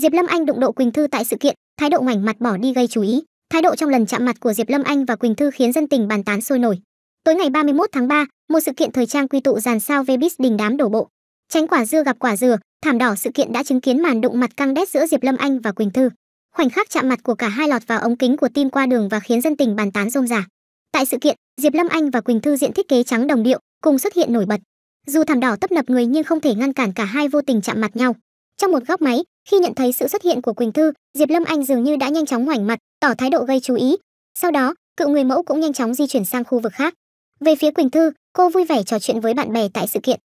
diệp lâm anh đụng độ quỳnh thư tại sự kiện thái độ ngoảnh mặt bỏ đi gây chú ý thái độ trong lần chạm mặt của diệp lâm anh và quỳnh thư khiến dân tình bàn tán sôi nổi tối ngày 31 tháng 3, một sự kiện thời trang quy tụ dàn sao vebis đình đám đổ bộ tránh quả dưa gặp quả dừa thảm đỏ sự kiện đã chứng kiến màn đụng mặt căng đét giữa diệp lâm anh và quỳnh thư khoảnh khắc chạm mặt của cả hai lọt vào ống kính của tim qua đường và khiến dân tình bàn tán rôm rả tại sự kiện diệp lâm anh và quỳnh thư diện thiết kế trắng đồng điệu cùng xuất hiện nổi bật dù thảm đỏ tấp nập người nhưng không thể ngăn cản cả hai vô tình chạm mặt nhau trong một góc máy, khi nhận thấy sự xuất hiện của Quỳnh Thư, Diệp Lâm Anh dường như đã nhanh chóng ngoảnh mặt, tỏ thái độ gây chú ý. Sau đó, cựu người mẫu cũng nhanh chóng di chuyển sang khu vực khác. Về phía Quỳnh Thư, cô vui vẻ trò chuyện với bạn bè tại sự kiện.